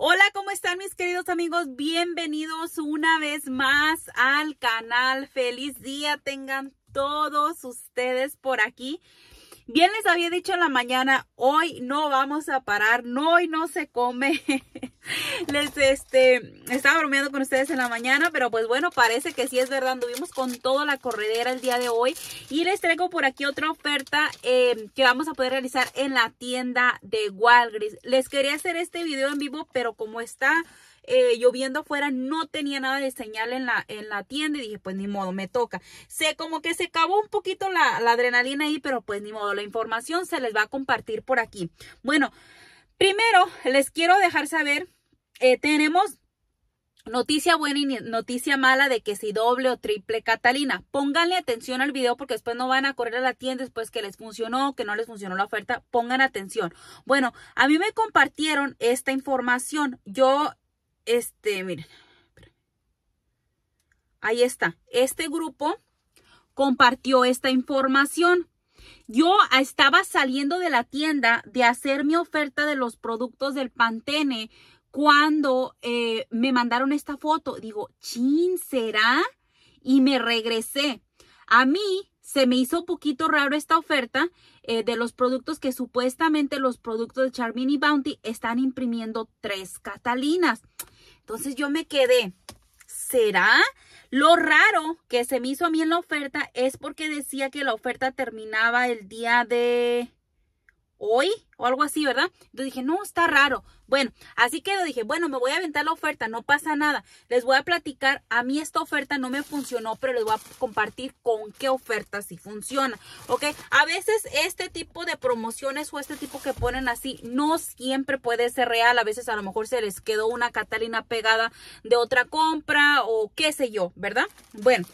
Hola, ¿cómo están mis queridos amigos? Bienvenidos una vez más al canal. Feliz día tengan todos ustedes por aquí. Bien les había dicho en la mañana, hoy no vamos a parar, no, hoy no se come. les este, estaba bromeando con ustedes en la mañana, pero pues bueno, parece que sí es verdad, anduvimos con toda la corredera el día de hoy. Y les traigo por aquí otra oferta em, que vamos a poder realizar en la tienda de Walgreens. Les quería hacer este video en vivo, pero como está... Eh, lloviendo afuera, no tenía nada de señal en la, en la tienda y dije, pues ni modo, me toca. Sé como que se acabó un poquito la, adrenalina ahí, pero pues ni modo, la información se les va a compartir por aquí. Bueno, primero les quiero dejar saber, eh, tenemos Noticia buena y noticia mala de que si doble o triple Catalina. Pónganle atención al video porque después no van a correr a la tienda después que les funcionó o que no les funcionó la oferta. Pongan atención. Bueno, a mí me compartieron esta información. Yo este, miren. Ahí está. Este grupo compartió esta información. Yo estaba saliendo de la tienda de hacer mi oferta de los productos del Pantene cuando eh, me mandaron esta foto. Digo, chin, ¿será? Y me regresé. A mí se me hizo un poquito raro esta oferta eh, de los productos que supuestamente los productos de Charmini Bounty están imprimiendo tres Catalinas. Entonces yo me quedé, ¿será? Lo raro que se me hizo a mí en la oferta es porque decía que la oferta terminaba el día de hoy o algo así, ¿verdad? Entonces dije, no, está raro. Bueno, así quedó. Dije, bueno, me voy a aventar la oferta, no pasa nada. Les voy a platicar. A mí esta oferta no me funcionó, pero les voy a compartir con qué oferta sí funciona. ¿Ok? A veces este tipo de promociones o este tipo que ponen así no siempre puede ser real. A veces a lo mejor se les quedó una Catalina pegada de otra compra o qué sé yo, ¿verdad? Bueno.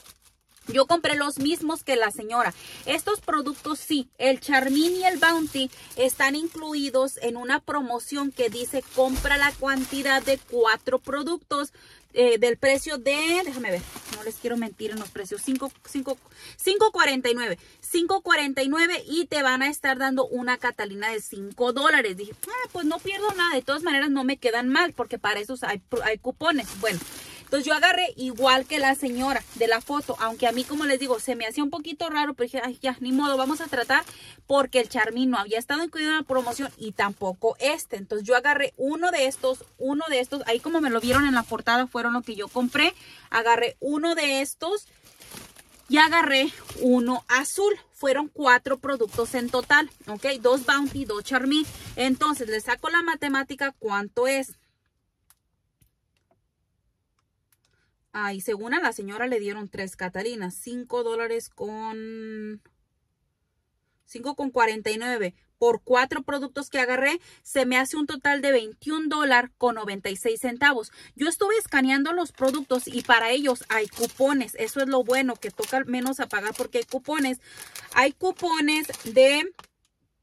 Yo compré los mismos que la señora. Estos productos sí, el Charmin y el Bounty están incluidos en una promoción que dice compra la cantidad de cuatro productos eh, del precio de, déjame ver, no les quiero mentir en los precios, 5.49. 5.49 y te van a estar dando una Catalina de 5 dólares. Dije, ah, pues no pierdo nada, de todas maneras no me quedan mal porque para esos hay, hay cupones. Bueno. Entonces yo agarré igual que la señora de la foto, aunque a mí como les digo, se me hacía un poquito raro, pero dije, ay ya, ni modo, vamos a tratar porque el Charmin no había estado incluido en la promoción y tampoco este. Entonces yo agarré uno de estos, uno de estos, ahí como me lo vieron en la portada fueron lo que yo compré, agarré uno de estos y agarré uno azul. Fueron cuatro productos en total, ¿ok? Dos Bounty, dos Charmin. Entonces, les saco la matemática, ¿cuánto es? Ah, según a la señora le dieron tres Catalinas, Cinco dólares con... Cinco con cuarenta y nueve. por cuatro productos que agarré, se me hace un total de 21 dólares con seis centavos. Yo estuve escaneando los productos y para ellos hay cupones. Eso es lo bueno, que toca menos a pagar porque hay cupones. Hay cupones de,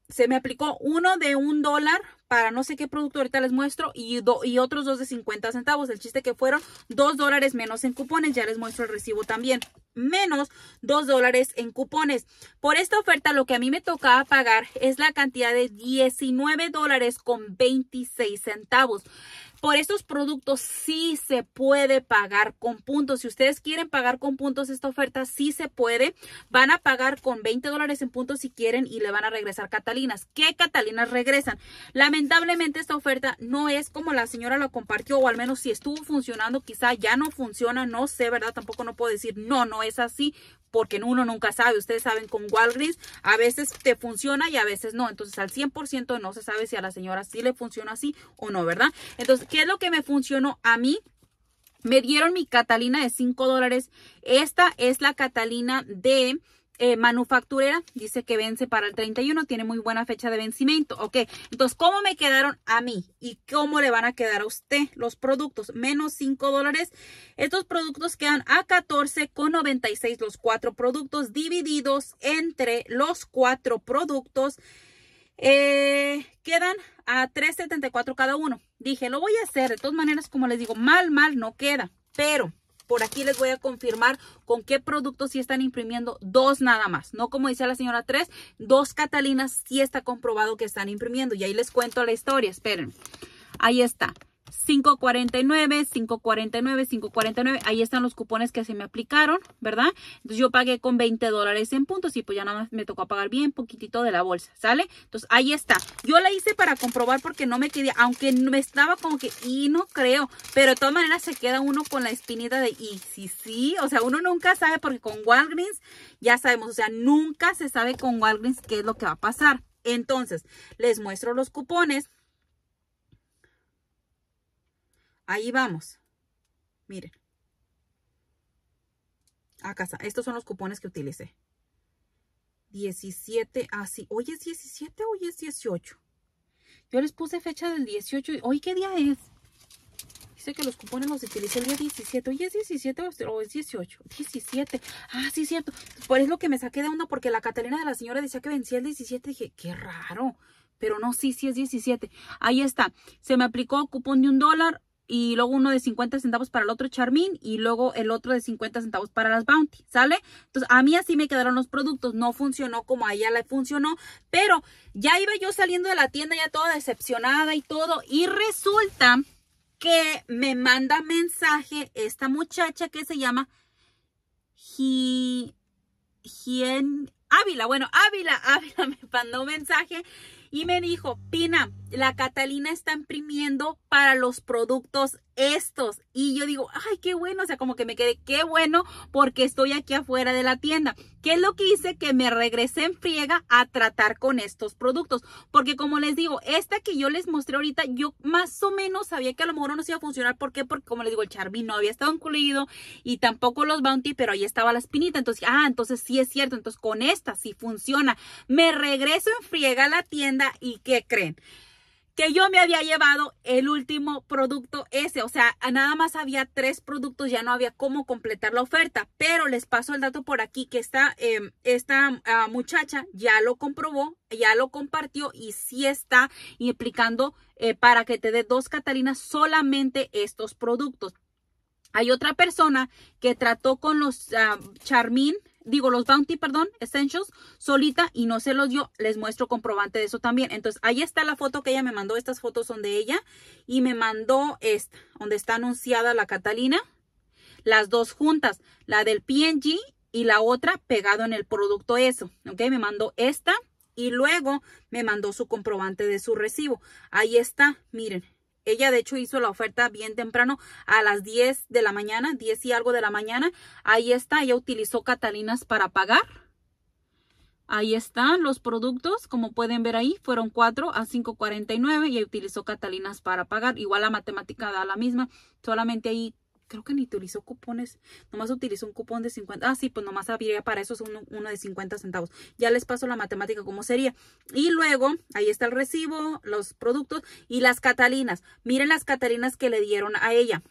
se me aplicó uno de un dólar para no sé qué producto, ahorita les muestro, y, y otros dos de 50 centavos. El chiste que fueron 2 dólares menos en cupones, ya les muestro el recibo también, menos 2 dólares en cupones. Por esta oferta lo que a mí me tocaba pagar es la cantidad de 19 dólares con 26 centavos. Por estos productos sí se puede pagar con puntos. Si ustedes quieren pagar con puntos esta oferta, sí se puede. Van a pagar con 20 dólares en puntos si quieren y le van a regresar Catalinas. ¿Qué Catalinas regresan? Lamentablemente esta oferta no es como la señora lo compartió o al menos si estuvo funcionando, quizá ya no funciona, no sé, ¿verdad? Tampoco no puedo decir, no, no es así porque uno nunca sabe. Ustedes saben, con Walgreens a veces te funciona y a veces no. Entonces, al 100% no se sabe si a la señora sí le funciona así o no, ¿verdad? Entonces, ¿qué es lo que me funcionó a mí? Me dieron mi Catalina de 5 dólares. Esta es la Catalina de eh, manufacturera, dice que vence para el 31, tiene muy buena fecha de vencimiento. Ok, entonces, ¿cómo me quedaron a mí? ¿Y cómo le van a quedar a usted los productos? Menos 5 dólares. Estos productos quedan a 14,96 los cuatro productos divididos entre los cuatro productos. Eh, quedan a 3.74 cada uno. Dije, lo voy a hacer. De todas maneras, como les digo, mal, mal no queda. Pero por aquí les voy a confirmar con qué productos sí están imprimiendo dos nada más. No como dice la señora tres, dos Catalinas sí está comprobado que están imprimiendo. Y ahí les cuento la historia, esperen. Ahí está. 549, 549, 549. Ahí están los cupones que se me aplicaron, ¿verdad? Entonces yo pagué con 20 dólares en puntos y pues ya nada más me tocó pagar bien poquitito de la bolsa, ¿sale? Entonces ahí está. Yo la hice para comprobar porque no me quedé, aunque me estaba como que, y no creo, pero de todas maneras se queda uno con la espinita de, y sí, sí, o sea, uno nunca sabe porque con Walgreens ya sabemos, o sea, nunca se sabe con Walgreens qué es lo que va a pasar. Entonces, les muestro los cupones Ahí vamos. Miren. A ah, casa. Estos son los cupones que utilicé. 17, Ah, sí. ¿Hoy es 17 hoy es 18? Yo les puse fecha del 18. ¿Hoy qué día es? Dice que los cupones los utilicé el día 17. ¿Hoy es 17 o es 18? 17. Ah, sí, cierto. Por eso lo que me saqué de onda porque la Catalina de la señora decía que vencía el 17. Dije, qué raro. Pero no, sí, sí es 17. Ahí está. Se me aplicó cupón de un dólar y luego uno de 50 centavos para el otro Charmin y luego el otro de 50 centavos para las Bounty, ¿sale? Entonces a mí así me quedaron los productos, no funcionó como a ella le funcionó, pero ya iba yo saliendo de la tienda ya toda decepcionada y todo y resulta que me manda mensaje esta muchacha que se llama Hien Ávila, bueno, Ávila, Ávila me mandó mensaje y me dijo, Pina, la Catalina está imprimiendo para los productos estos. Y yo digo, ay, qué bueno, o sea, como que me quedé, qué bueno, porque estoy aquí afuera de la tienda. ¿Qué es lo que hice? Que me regresé en friega a tratar con estos productos. Porque como les digo, esta que yo les mostré ahorita, yo más o menos sabía que a lo mejor no se iba a funcionar. Porque como les digo, el Charmin no había estado incluido y tampoco los Bounty, pero ahí estaba la espinita. Entonces, ah, entonces sí es cierto. Entonces con esta sí funciona. Me regreso en friega a la tienda y ¿qué creen? yo me había llevado el último producto ese. O sea, nada más había tres productos, ya no había cómo completar la oferta. Pero les paso el dato por aquí que esta, em, esta ah, muchacha ya lo comprobó, ya lo compartió y si está implicando eh, para que te dé dos Catalinas solamente estos productos. Hay otra persona que trató con los ah, Charmín digo, los Bounty, perdón, Essentials, solita y no se los dio. Les muestro comprobante de eso también. Entonces, ahí está la foto que ella me mandó. Estas fotos son de ella. Y me mandó esta, donde está anunciada la Catalina. Las dos juntas, la del PNG y la otra pegado en el producto eso. Ok, me mandó esta y luego me mandó su comprobante de su recibo. Ahí está, miren, ella de hecho hizo la oferta bien temprano a las 10 de la mañana, 10 y algo de la mañana. Ahí está, ella utilizó Catalinas para pagar. Ahí están los productos, como pueden ver ahí, fueron 4 a 5.49 y utilizó Catalinas para pagar. Igual la matemática da la misma, solamente ahí creo que ni utilizó cupones, nomás utilizó un cupón de 50, ah sí, pues nomás había para eso uno, uno, de 50 centavos, ya les paso la matemática como sería, y luego ahí está el recibo, los productos y las catalinas, miren las catalinas que le dieron a ella,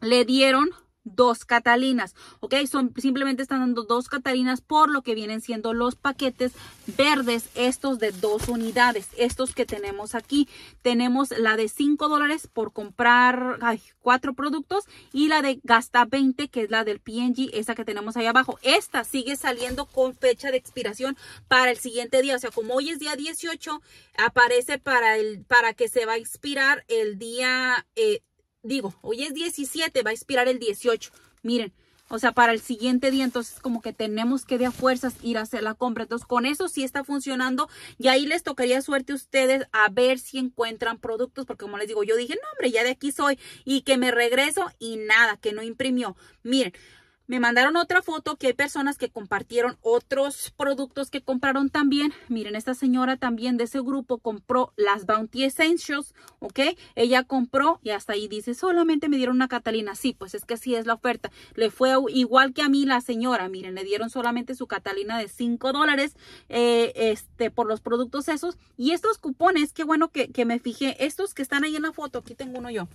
le dieron dos Catalinas, ¿ok? Son, simplemente están dando dos Catalinas por lo que vienen siendo los paquetes verdes, estos de dos unidades, estos que tenemos aquí. Tenemos la de 5 dólares por comprar cuatro productos y la de gasta 20, que es la del PNG, esa que tenemos ahí abajo. Esta sigue saliendo con fecha de expiración para el siguiente día, o sea, como hoy es día 18, aparece para, el, para que se va a expirar el día... Eh, digo, hoy es 17, va a expirar el 18. Miren, o sea, para el siguiente día, entonces como que tenemos que de a fuerzas ir a hacer la compra. Entonces con eso sí está funcionando y ahí les tocaría suerte a ustedes a ver si encuentran productos, porque como les digo, yo dije, no hombre, ya de aquí soy y que me regreso y nada, que no imprimió. Miren, me mandaron otra foto que hay personas que compartieron otros productos que compraron también. Miren, esta señora también de ese grupo compró las Bounty Essentials, ¿ok? Ella compró y hasta ahí dice, solamente me dieron una Catalina. Sí, pues es que sí es la oferta. Le fue igual que a mí la señora. Miren, le dieron solamente su Catalina de 5 dólares eh, este, por los productos esos. Y estos cupones, qué bueno que, que me fijé. Estos que están ahí en la foto, aquí tengo uno yo.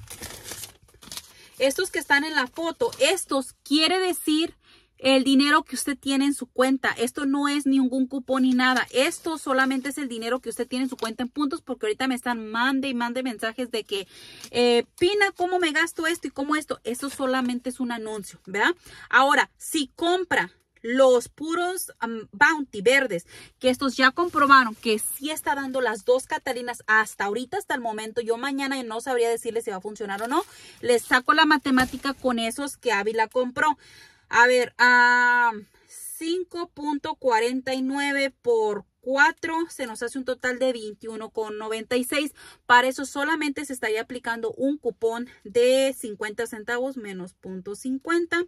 Estos que están en la foto, estos quiere decir el dinero que usted tiene en su cuenta. Esto no es ningún cupón ni nada. Esto solamente es el dinero que usted tiene en su cuenta en puntos porque ahorita me están mande y mande mensajes de que eh, Pina, ¿cómo me gasto esto y cómo esto? Esto solamente es un anuncio, ¿verdad? Ahora, si compra los puros bounty verdes, que estos ya comprobaron que sí está dando las dos Catalinas hasta ahorita, hasta el momento. Yo mañana no sabría decirles si va a funcionar o no. Les saco la matemática con esos que Ávila compró. A ver, a 5.49 por 4 se nos hace un total de 21.96. Para eso solamente se estaría aplicando un cupón de 50 centavos menos 0.50.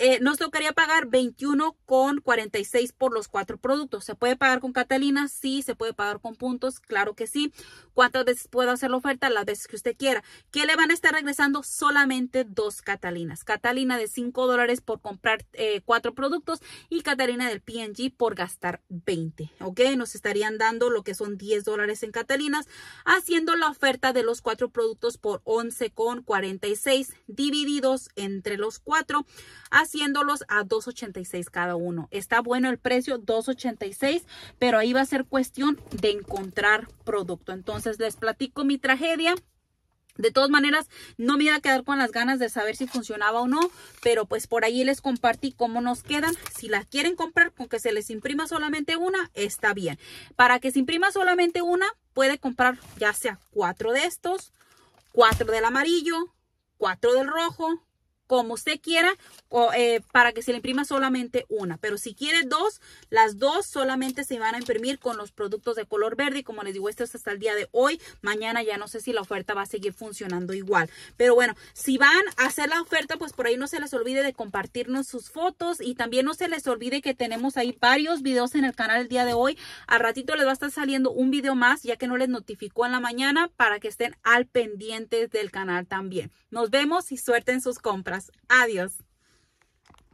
Eh, nos tocaría pagar 21,46 por los cuatro productos. ¿Se puede pagar con Catalina? Sí, se puede pagar con puntos, claro que sí. ¿Cuántas veces puedo hacer la oferta? Las veces que usted quiera. ¿Qué le van a estar regresando? Solamente dos Catalinas. Catalina de 5 dólares por comprar eh, cuatro productos y Catalina del PNG por gastar 20. ¿Ok? Nos estarían dando lo que son 10 dólares en Catalinas, haciendo la oferta de los cuatro productos por 11,46 divididos entre los cuatro haciéndolos a 2.86 cada uno. Está bueno el precio, 2.86, pero ahí va a ser cuestión de encontrar producto. Entonces les platico mi tragedia. De todas maneras, no me iba a quedar con las ganas de saber si funcionaba o no, pero pues por ahí les compartí cómo nos quedan. Si la quieren comprar, con que se les imprima solamente una, está bien. Para que se imprima solamente una, puede comprar ya sea cuatro de estos, cuatro del amarillo, cuatro del rojo, como usted quiera o, eh, para que se le imprima solamente una. Pero si quiere dos, las dos solamente se van a imprimir con los productos de color verde. Y como les digo, esto es hasta el día de hoy. Mañana ya no sé si la oferta va a seguir funcionando igual. Pero bueno, si van a hacer la oferta, pues por ahí no se les olvide de compartirnos sus fotos. Y también no se les olvide que tenemos ahí varios videos en el canal el día de hoy. Al ratito les va a estar saliendo un video más, ya que no les notificó en la mañana, para que estén al pendiente del canal también. Nos vemos y suerte en sus compras. Adiós.